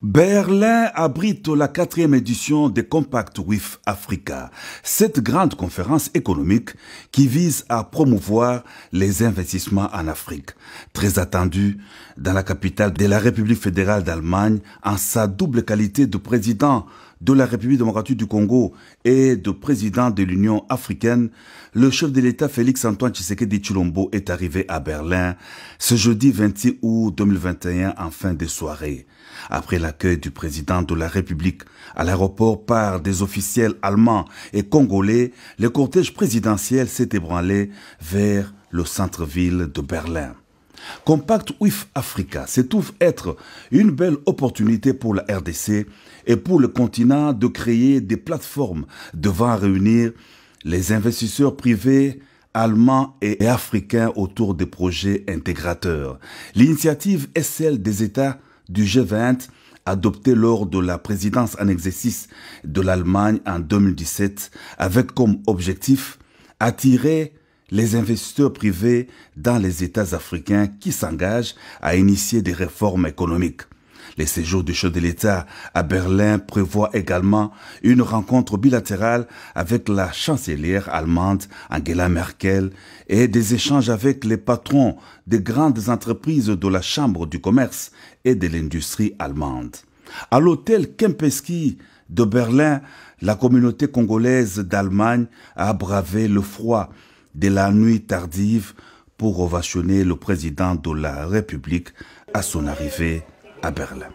Berlin abrite la quatrième édition des Compact with Africa, cette grande conférence économique qui vise à promouvoir les investissements en Afrique, très attendue dans la capitale de la République fédérale d'Allemagne en sa double qualité de président de la République démocratique du Congo et de président de l'Union africaine, le chef de l'État Félix-Antoine Tshisekedi Chilombo est arrivé à Berlin ce jeudi 26 août 2021 en fin de soirée. Après l'accueil du président de la République à l'aéroport par des officiels allemands et congolais, le cortège présidentiel s'est ébranlé vers le centre-ville de Berlin. Compact with Africa s'étouffe être une belle opportunité pour la RDC et pour le continent de créer des plateformes devant réunir les investisseurs privés allemands et africains autour des projets intégrateurs. L'initiative est celle des États du G20 adoptée lors de la présidence en exercice de l'Allemagne en 2017 avec comme objectif attirer les investisseurs privés dans les États africains qui s'engagent à initier des réformes économiques. Les séjours du chef de l'État à Berlin prévoient également une rencontre bilatérale avec la chancelière allemande Angela Merkel et des échanges avec les patrons des grandes entreprises de la Chambre du commerce et de l'industrie allemande. À l'hôtel Kempeski de Berlin, la communauté congolaise d'Allemagne a bravé le froid de la nuit tardive pour ovationner le président de la République à son arrivée à Berlin.